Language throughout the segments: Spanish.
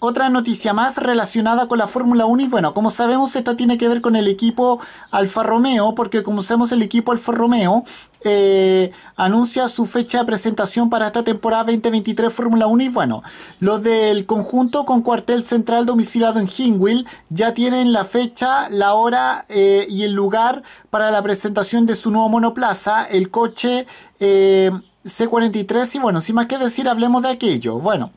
otra noticia más relacionada con la Fórmula 1 y bueno, como sabemos esta tiene que ver con el equipo Alfa Romeo, porque como sabemos el equipo Alfa Romeo eh, anuncia su fecha de presentación para esta temporada 2023 Fórmula 1 y bueno, los del conjunto con cuartel central domiciliado en Hingwil ya tienen la fecha, la hora eh, y el lugar para la presentación de su nuevo monoplaza, el coche eh, C43 y bueno, sin más que decir, hablemos de aquello. Bueno.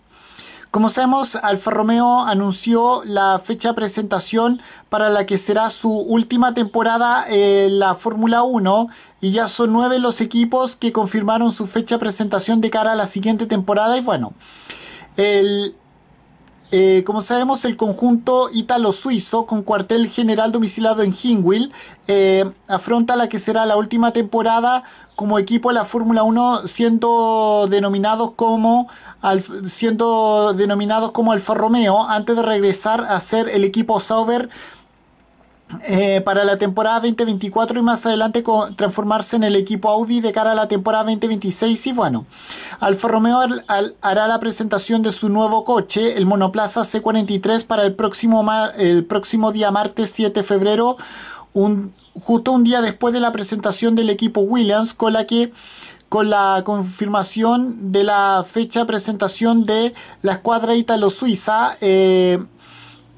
Como sabemos, Alfa Romeo anunció la fecha de presentación para la que será su última temporada en eh, la Fórmula 1 y ya son nueve los equipos que confirmaron su fecha de presentación de cara a la siguiente temporada y bueno, el, eh, como sabemos, el conjunto ítalo-suizo, con cuartel general domicilado en Hingwil, eh, afronta la que será la última temporada como equipo de la Fórmula 1, siendo denominados como siendo denominados como Alfa Romeo, antes de regresar a ser el equipo Sauber eh, para la temporada 2024 y más adelante con, transformarse en el equipo Audi de cara a la temporada 2026. Y bueno, Alfa Romeo hará la presentación de su nuevo coche, el monoplaza C43, para el próximo, el próximo día martes 7 de febrero. justo un día después de la presentación del equipo Williams, con la que con la confirmación de la fecha de presentación de la escuadra italo-suiza, eh,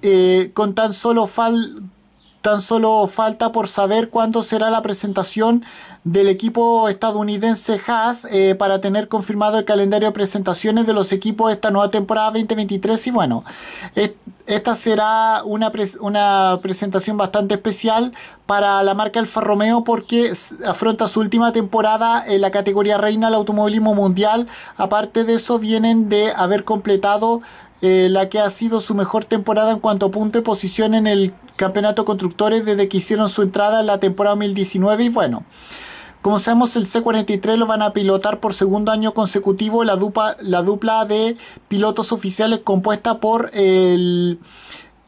eh, con tan solo fal Tan solo falta por saber cuándo será la presentación del equipo estadounidense Haas eh, para tener confirmado el calendario de presentaciones de los equipos de esta nueva temporada 2023 y bueno, esta será una, una presentación bastante especial para la marca Alfa Romeo porque afronta su última temporada en la categoría reina del automovilismo mundial. Aparte de eso, vienen de haber completado eh, la que ha sido su mejor temporada en cuanto a punto y posición en el Campeonato Constructores desde que hicieron su entrada en la temporada 2019 y bueno. Como sabemos, el C-43 lo van a pilotar por segundo año consecutivo la, dupla, la dupla de pilotos oficiales compuesta por el,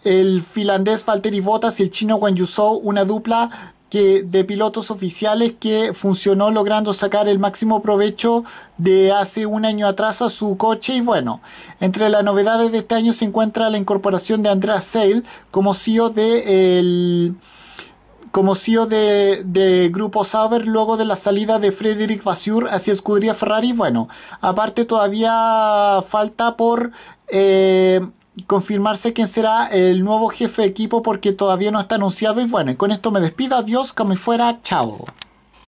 el finlandés Valtteri Bottas y el chino Wang Yuzhou, una dupla de pilotos oficiales que funcionó logrando sacar el máximo provecho de hace un año atrás a su coche y bueno, entre las novedades de este año se encuentra la incorporación de Andrea Sale como CEO de el como CEO de, de, Grupo Sauber luego de la salida de Frederick Vasseur hacia Escudería Ferrari. Bueno, aparte todavía falta por eh, confirmarse quién será el nuevo jefe de equipo porque todavía no está anunciado. Y bueno, con esto me despido. Adiós, como fuera. Chao.